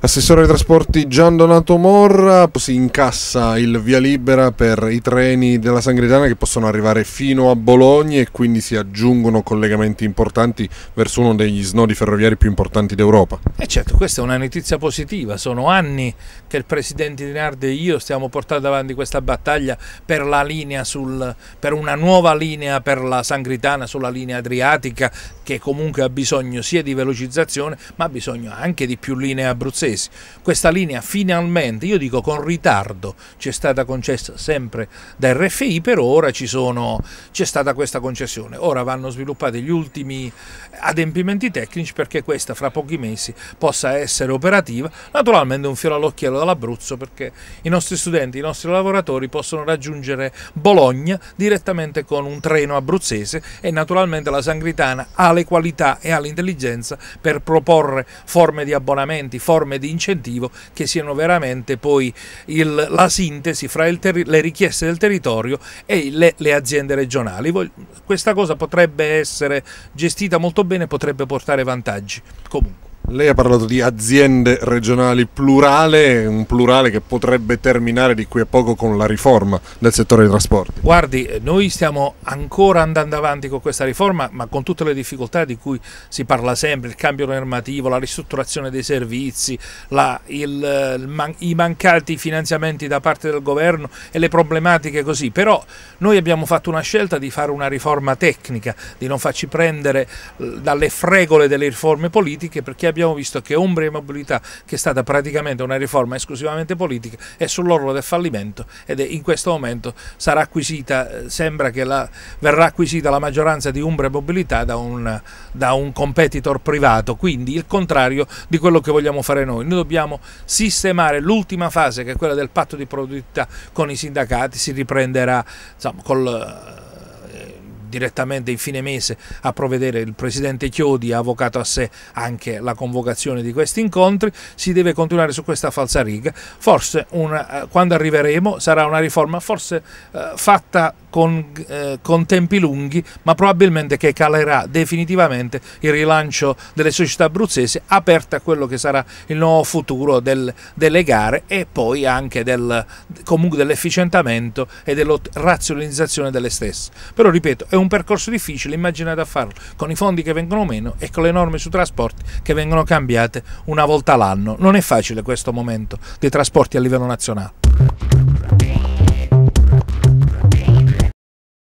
Assessore ai trasporti Gian Donato Morra si incassa il via libera per i treni della Sangritana che possono arrivare fino a Bologna e quindi si aggiungono collegamenti importanti verso uno degli snodi ferroviari più importanti d'Europa. E eh, certo, questa è una notizia positiva, sono anni che il Presidente Di Nardi e io stiamo portando avanti questa battaglia per, sul, per una nuova linea per la Sangritana sulla linea adriatica che comunque ha bisogno sia di velocizzazione ma ha bisogno anche di più linee abruzzese scorsesi. Questa linea finalmente, io dico con ritardo, ci è stata concessa sempre da RFI, per ora c'è stata questa concessione. Ora vanno sviluppati gli ultimi adempimenti tecnici perché questa fra pochi mesi possa essere operativa. Naturalmente un fiore all'occhiello dall'Abruzzo perché i nostri studenti, i nostri lavoratori possono raggiungere Bologna direttamente con un treno abruzzese e naturalmente la Sangritana ha le qualità e ha l'intelligenza per proporre forme di abbonamenti, forme di incentivo che siano veramente poi il, la sintesi fra le richieste del territorio e le, le aziende regionali. Voglio, questa cosa potrebbe essere gestita molto bene, potrebbe portare vantaggi comunque. Lei ha parlato di aziende regionali plurale, un plurale che potrebbe terminare di qui a poco con la riforma del settore dei trasporti. Guardi, noi stiamo ancora andando avanti con questa riforma, ma con tutte le difficoltà di cui si parla sempre, il cambio normativo, la ristrutturazione dei servizi, la, il, man, i mancati finanziamenti da parte del governo e le problematiche così. Però noi abbiamo fatto una scelta di fare una riforma tecnica, di non farci prendere dalle fregole delle riforme politiche perché abbiamo abbiamo visto che Umbria e Mobilità, che è stata praticamente una riforma esclusivamente politica, è sull'orlo del fallimento ed è in questo momento sarà acquisita, eh, sembra che la, verrà acquisita la maggioranza di Umbria e Mobilità da un, da un competitor privato, quindi il contrario di quello che vogliamo fare noi. Noi dobbiamo sistemare l'ultima fase che è quella del patto di produttività con i sindacati, si riprenderà insomma, col direttamente in fine mese a provvedere il Presidente Chiodi ha avvocato a sé anche la convocazione di questi incontri, si deve continuare su questa falsa riga, forse una, eh, quando arriveremo sarà una riforma forse eh, fatta con, eh, con, tempi lunghi ma probabilmente che calerà definitivamente il rilancio delle società abruzzese aperta a quello che sarà il nuovo futuro del, delle gare e poi anche del, comunque dell'efficientamento e della razionalizzazione delle stesse. Però ripeto è è un percorso difficile, immaginate a farlo con i fondi che vengono meno e con le norme sui trasporti che vengono cambiate una volta l'anno. Non è facile questo momento dei trasporti a livello nazionale.